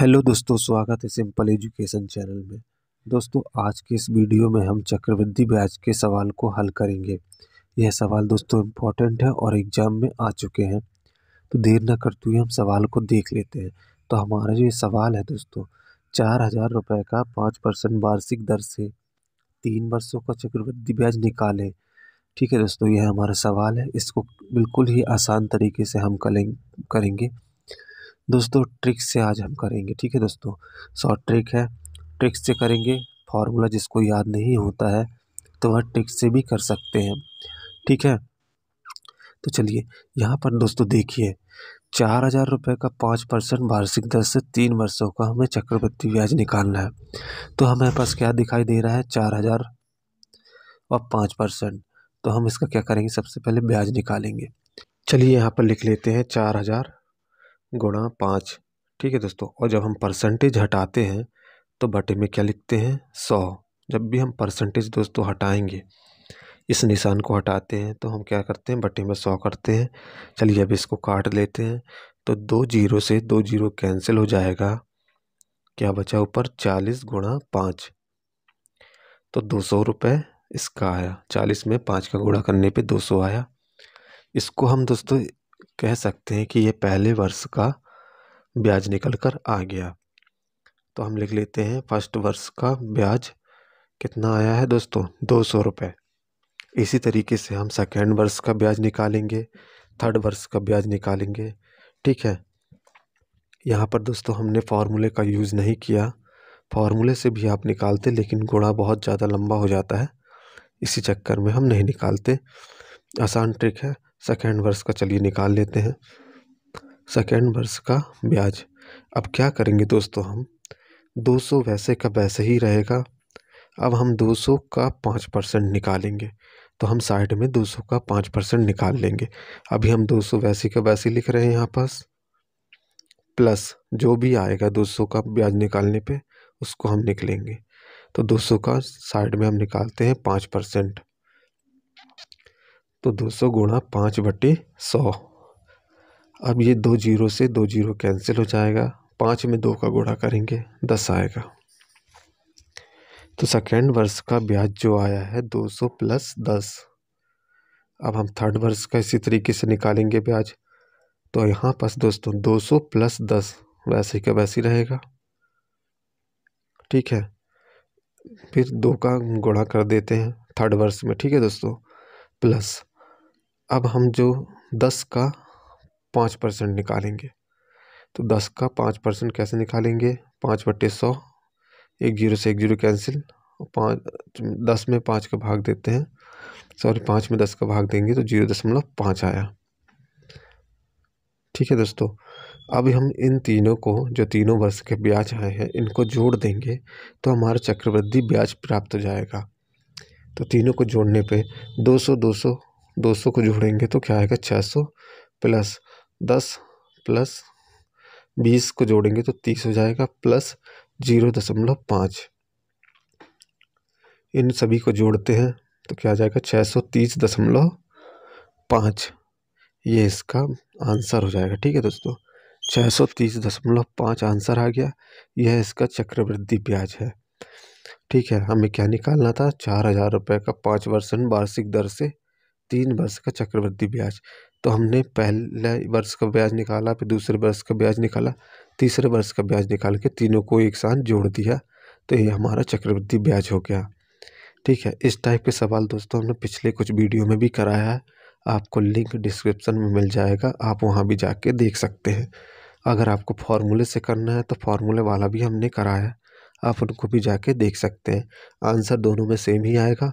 hello दोस्तों स्वागत है सिंपल एजुकेशन चैनल में दोस्तों आज के इस वीडियो में हम चक्रवृद्धि ब्याज के सवाल को हल करेंगे यह सवाल दोस्तों इम्पॉर्टेंट है और एग्ज़ाम में आ चुके हैं तो देर ना करते हुए हम सवाल को देख लेते हैं तो हमारा जो ये सवाल है दोस्तों चार हज़ार रुपये का पाँच परसेंट वार्षिक दर से तीन वर्षों का चक्रवृद्धि ब्याज निकालें ठीक है दोस्तों यह हमारा सवाल है इसको बिल्कुल ही आसान तरीके से हम करेंगे दोस्तों ट्रिक से आज हम करेंगे ठीक है दोस्तों शॉर्ट ट्रिक है ट्रिक्स से करेंगे फार्मूला जिसको याद नहीं होता है तो वह ट्रिक से भी कर सकते हैं ठीक है तो चलिए यहाँ पर दोस्तों देखिए चार हज़ार रुपये का पाँच परसेंट वार्षिक दर से तीन वर्षों का हमें चक्रवृद्धि ब्याज निकालना है तो हमारे पास क्या दिखाई दे रहा है चार हज़ार और पाँच परसेंट तो हम इसका क्या करेंगे सबसे पहले ब्याज निकालेंगे चलिए यहाँ पर लिख लेते हैं चार हज़ार गुणा पाँच ठीक है दोस्तों और जब हम परसेंटेज हटाते हैं तो बटे में क्या लिखते हैं सौ जब भी हम परसेंटेज दोस्तों हटाएंगे इस निशान को हटाते हैं तो हम क्या करते हैं बटे में सौ करते हैं चलिए अब इसको काट लेते हैं तो दो जीरो से दो जीरो कैंसिल हो जाएगा क्या बचा ऊपर चालीस गुणा पाँच तो दो सौ रुपये इसका आया चालीस में पाँच का गुणा करने पे दो सौ आया इसको हम दोस्तों कह सकते हैं कि ये पहले वर्ष का ब्याज निकल कर आ गया तो हम लिख लेते हैं फर्स्ट वर्ष का ब्याज कितना आया है दोस्तों दो सौ रुपये इसी तरीके से हम सेकेंड वर्ष का ब्याज निकालेंगे थर्ड वर्ष का ब्याज निकालेंगे ठीक है यहाँ पर दोस्तों हमने फार्मूले का यूज़ नहीं किया फार्मूले से भी आप निकालते लेकिन गुणा बहुत ज़्यादा लंबा हो जाता है इसी चक्कर में हम नहीं निकालते आसान ट्रिक है सेकेंड वर्ष का चलिए निकाल लेते हैं सेकेंड वर्ष का ब्याज अब क्या करेंगे दोस्तों हम 200 वैसे का वैसे ही रहेगा अब हम 200 का पाँच परसेंट निकालेंगे तो हम साइड में 200 का पाँच परसेंट निकाल लेंगे अभी हम 200 वैसे का वैसे लिख रहे हैं यहाँ पास प्लस जो भी आएगा 200 का ब्याज निकालने पे उसको हम निकलेंगे तो 200 का साइड में हम निकालते हैं पाँच परसेंट तो दो सौ गुणा पाँच बटे सौ अब ये दो जीरो से दो जीरो कैंसिल हो जाएगा पाँच में दो का गुणा करेंगे दस आएगा तो सेकेंड वर्ष का ब्याज जो आया है दो सौ प्लस दस अब हम थर्ड वर्ष का इसी तरीके से निकालेंगे ब्याज तो यहाँ पास दोस्तों 200 प्लस दस वैसे का वैसे रहेगा ठीक है फिर दो का गुणा कर देते हैं थर्ड वर्ष में ठीक है दोस्तों प्लस अब हम जो दस का पाँच परसेंट निकालेंगे तो दस का पाँच परसेंट कैसे निकालेंगे पाँच बटे सौ एक जीरो से एक जीरो कैंसिल पाँच दस में पाँच का भाग देते हैं सॉरी पाँच में दस का भाग देंगे तो जीरो दशमलव पाँच आया ठीक है दोस्तों अब हम इन तीनों को जो तीनों वर्ष के ब्याज आए हैं इनको जोड़ देंगे तो हमारा चक्रवृद्धि ब्याज प्राप्त हो जाएगा तो तीनों को जोड़ने पे 200 200 दो सौ को जोड़ेंगे तो क्या आएगा छः सौ प्लस दस प्लस बीस को जोड़ेंगे तो तीस हो जाएगा प्लस जीरो दशमलव पाँच इन सभी को जोड़ते हैं तो क्या आ जाएगा छः सौ तीस दशमलव पाँच ये इसका आंसर हो जाएगा ठीक है दोस्तों छः सौ तीस दशमलव पाँच आंसर आ गया यह इसका चक्रवृद्धि ब्याज है ठीक है हमें क्या निकालना था चार हज़ार रुपये का पाँच परसेंट वार्षिक दर से तीन वर्ष का चक्रवृद्धि ब्याज तो हमने पहले वर्ष का ब्याज निकाला फिर दूसरे वर्ष का ब्याज निकाला तीसरे वर्ष का ब्याज निकाल के तीनों को एक साथ जोड़ दिया तो ये हमारा चक्रवृद्धि ब्याज हो गया ठीक है इस टाइप के सवाल दोस्तों हमने पिछले कुछ वीडियो में भी कराया है आपको लिंक डिस्क्रिप्शन में मिल जाएगा आप वहाँ भी जाके देख सकते हैं अगर आपको फार्मूले से करना है तो फार्मूले वाला भी हमने कराया आप उनको भी जाके देख सकते हैं आंसर दोनों में सेम ही आएगा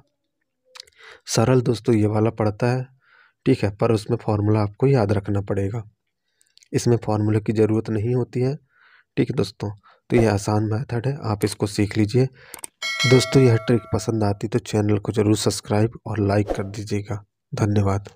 सरल दोस्तों ये वाला पड़ता है ठीक है पर उसमें फार्मूला आपको याद रखना पड़ेगा इसमें फार्मूला की ज़रूरत नहीं होती है ठीक है दोस्तों तो ये आसान मेथड है आप इसको सीख लीजिए दोस्तों यह ट्रिक पसंद आती तो चैनल को ज़रूर सब्सक्राइब और लाइक कर दीजिएगा धन्यवाद